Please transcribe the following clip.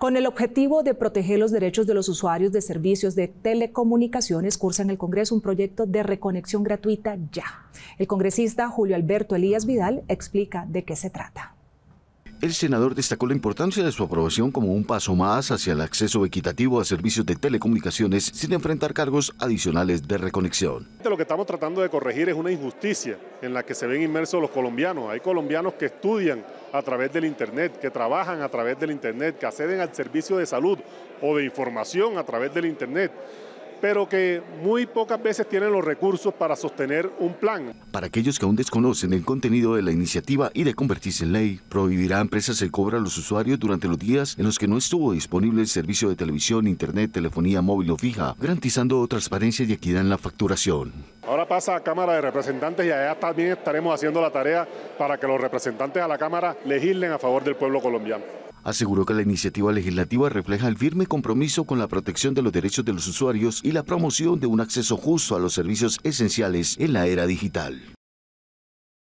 Con el objetivo de proteger los derechos de los usuarios de servicios de telecomunicaciones, cursa en el Congreso un proyecto de reconexión gratuita ya. El congresista Julio Alberto Elías Vidal explica de qué se trata. El senador destacó la importancia de su aprobación como un paso más hacia el acceso equitativo a servicios de telecomunicaciones sin enfrentar cargos adicionales de reconexión. Lo que estamos tratando de corregir es una injusticia en la que se ven inmersos los colombianos. Hay colombianos que estudian a través del Internet, que trabajan a través del Internet, que acceden al servicio de salud o de información a través del Internet pero que muy pocas veces tienen los recursos para sostener un plan. Para aquellos que aún desconocen el contenido de la iniciativa y de convertirse en ley, prohibirá a empresas el cobro a los usuarios durante los días en los que no estuvo disponible el servicio de televisión, internet, telefonía móvil o fija, garantizando transparencia y equidad en la facturación. Ahora pasa a Cámara de Representantes y allá también estaremos haciendo la tarea para que los representantes a la Cámara legislen a favor del pueblo colombiano. Aseguró que la iniciativa legislativa refleja el firme compromiso con la protección de los derechos de los usuarios y la promoción de un acceso justo a los servicios esenciales en la era digital.